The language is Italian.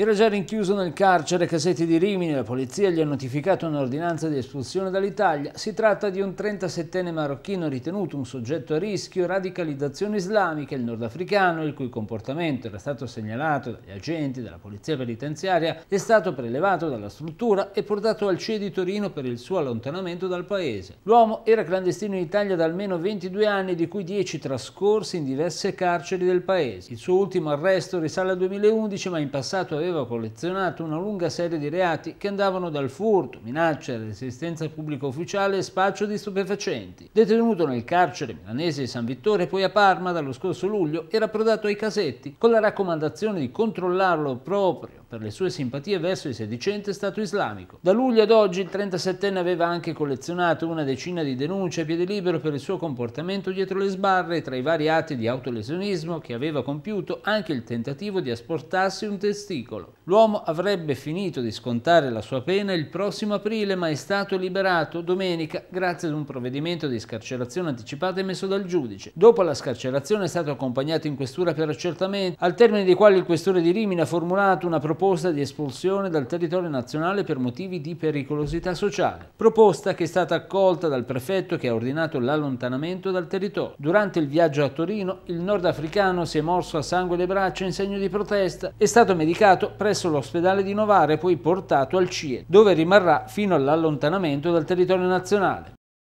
Era già rinchiuso nel carcere Casetti di Rimini, la polizia gli ha notificato un'ordinanza di espulsione dall'Italia. Si tratta di un 37enne marocchino ritenuto un soggetto a rischio radicalizzazione islamica, il nordafricano, il cui comportamento era stato segnalato dagli agenti della polizia penitenziaria, è stato prelevato dalla struttura e portato al CE di Torino per il suo allontanamento dal paese. L'uomo era clandestino in Italia da almeno 22 anni, di cui 10 trascorsi in diverse carceri del paese. Il suo ultimo arresto risale al 2011, ma in passato aveva aveva collezionato una lunga serie di reati che andavano dal furto, minaccia, resistenza al pubblico ufficiale e spaccio di stupefacenti. Detenuto nel carcere milanese di San Vittore, poi a Parma dallo scorso luglio, era approdato ai casetti con la raccomandazione di controllarlo proprio per le sue simpatie verso il sedicente Stato islamico. Da luglio ad oggi il 37enne aveva anche collezionato una decina di denunce a piede libero per il suo comportamento dietro le sbarre tra i vari atti di autolesionismo che aveva compiuto anche il tentativo di asportarsi un testicolo. L'uomo avrebbe finito di scontare la sua pena il prossimo aprile ma è stato liberato domenica grazie ad un provvedimento di scarcerazione anticipata emesso dal giudice. Dopo la scarcerazione è stato accompagnato in questura per accertamento, al termine dei quali il questore di Rimini ha formulato una proposta proposta di espulsione dal territorio nazionale per motivi di pericolosità sociale, proposta che è stata accolta dal prefetto che ha ordinato l'allontanamento dal territorio. Durante il viaggio a Torino, il nordafricano si è morso a sangue le braccia in segno di protesta, è stato medicato presso l'ospedale di Novara e poi portato al CIE, dove rimarrà fino all'allontanamento dal territorio nazionale.